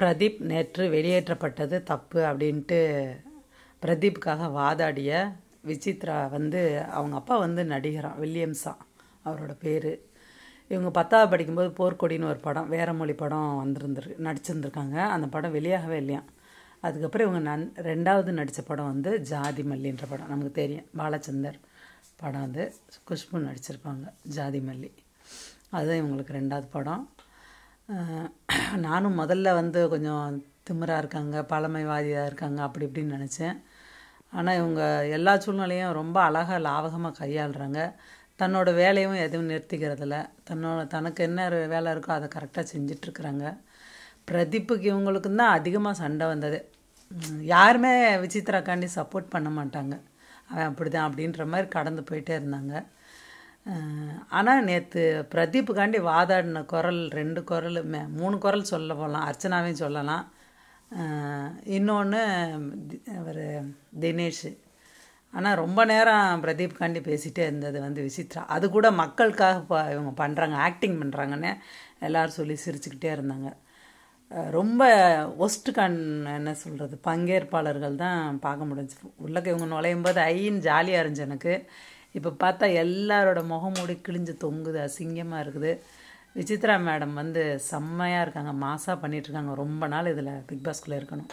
பிரதீப் நேற்று வெளியேற்றப்பட்டது தப்பு அப்படின்ட்டு பிரதீப்புக்காக வாதாடிய விசித்ரா வந்து அவங்க அப்பா வந்து நடிகரா வில்லியம்ஸா அவரோட பேர் இவங்க பத்தாவது படிக்கும்போது போர்க்கொடின்னு ஒரு படம் வேற மொழி படம் வந்துருந்துரு நடிச்சிருந்துருக்காங்க அந்த படம் வெளியாகவே இல்லையா அதுக்கப்புறம் இவங்க நன் ரெண்டாவது நடித்த படம் வந்து ஜாதி மல்லின்ற படம் நமக்கு தெரியும் பாலச்சந்தர் படம் வந்து குஷ்பு நடிச்சிருப்பாங்க ஜாதி மல்லி அதுதான் இவங்களுக்கு ரெண்டாவது படம் நானும் முதல்ல வந்து கொஞ்சம் திமிராக இருக்காங்க பழமைவாதியாக இருக்காங்க அப்படி இப்படின்னு நினச்சேன் ஆனால் இவங்க எல்லா சூழ்நிலையும் ரொம்ப அழகாக லாவகமாக கையாளுறாங்க தன்னோட வேலையும் எதுவும் நிறுத்திக்கிறதில்ல தன்னோட தனக்கு என்ன வேலை இருக்கோ அதை கரெக்டாக செஞ்சிட்ருக்குறாங்க பிரதீப்புக்கு இவங்களுக்கும் தான் அதிகமாக சண்டை வந்தது யாருமே விசித்ராக்காண்டி சப்போர்ட் பண்ண மாட்டாங்க அவன் அப்படி தான் அப்படின்ற மாதிரி கடந்து போயிட்டே இருந்தாங்க ஆனால் நேற்று பிரதீப்புக்காண்டி வாதாடின குரல் ரெண்டு குரல் மூணு குரல் சொல்ல போகலாம் அர்ச்சனாவையும் சொல்லலாம் இன்னொன்று அவர் தினேஷ் ஆனால் ரொம்ப நேரம் பிரதீப் காண்டி பேசிகிட்டே இருந்தது வந்து விசித்ரா அது கூட மக்களுக்காக இவங்க பண்ணுறாங்க ஆக்டிங் பண்ணுறாங்கன்னு எல்லோரும் சொல்லி சிரிச்சுக்கிட்டே இருந்தாங்க ரொம்ப ஒஸ்ட்டு கண் என்ன சொல்கிறது பங்கேற்பாளர்கள் தான் பார்க்க முடிஞ்சு உள்ளக்க இவங்க நுழையும் போது ஐயின் ஜாலியாக இருந்துச்சு எனக்கு இப்போ பார்த்தா எல்லாரோட மூடி கிழிஞ்சு தொங்குது அசிங்கமாக இருக்குது விசித்ரா மேடம் வந்து செம்மையாக இருக்காங்க மாசாக பண்ணிகிட்ருக்காங்க ரொம்ப நாள் இதில் பிக்பாஸ்குள்ளே இருக்கணும்